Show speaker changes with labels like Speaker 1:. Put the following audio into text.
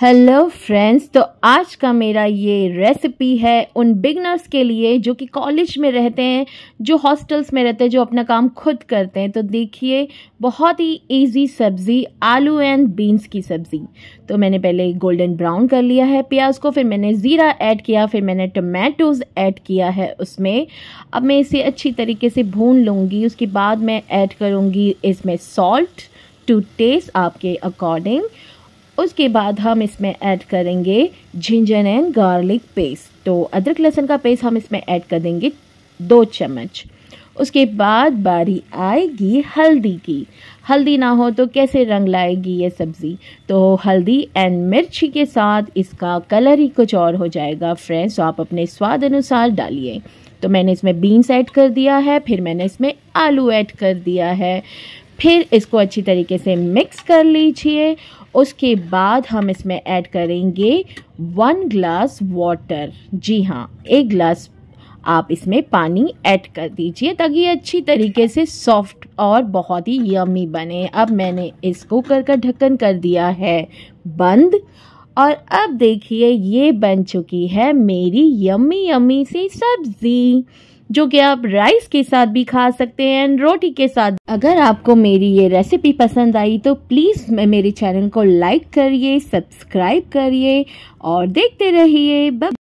Speaker 1: hello friends तो आज का मेरा ये रेसिपी है उन बिगनर्स के लिए जो कि कॉलेज में रहते हैं जो हॉस्टल्स में रहते हैं जो अपना काम खुद करते हैं तो देखिए बहुत ही इजी सब्ज़ी आलू एंड बीन्स की सब्ज़ी तो मैंने पहले गोल्डन ब्राउन कर लिया है प्याज को फिर मैंने ज़ीरा ऐड किया फिर मैंने टमाटोज़ ऐड किया है उसमें अब मैं इसे अच्छी तरीके से भून लूँगी उसके बाद मैं ऐड करूँगी इसमें सॉल्ट टू टेस्ट आपके अकॉर्डिंग उसके बाद हम इसमें ऐड करेंगे जिंजर एंड गार्लिक पेस्ट तो अदरक लहसुन का पेस्ट हम इसमें ऐड कर देंगे दो चम्मच उसके बाद बारी आएगी हल्दी की हल्दी ना हो तो कैसे रंग लाएगी ये सब्ज़ी तो हल्दी एंड मिर्ची के साथ इसका कलर ही कुछ और हो जाएगा फ्रेंड्स तो आप अपने स्वाद अनुसार डालिए तो मैंने इसमें बीन्स ऐड कर दिया है फिर मैंने इसमें आलू ऐड कर दिया है फिर इसको अच्छी तरीके से मिक्स कर लीजिए उसके बाद हम इसमें ऐड करेंगे वन ग्लास वाटर जी हाँ एक ग्लास आप इसमें पानी ऐड कर दीजिए ताकि ये अच्छी तरीके से सॉफ्ट और बहुत ही यमी बने अब मैंने इस कुकर का ढक्कन कर दिया है बंद और अब देखिए ये बन चुकी है मेरी यमी यमी सी सब्ज़ी जो कि आप राइस के साथ भी खा सकते हैं एंड रोटी के साथ अगर आपको मेरी ये रेसिपी पसंद आई तो प्लीज़ मेरे चैनल को लाइक करिए सब्सक्राइब करिए और देखते रहिए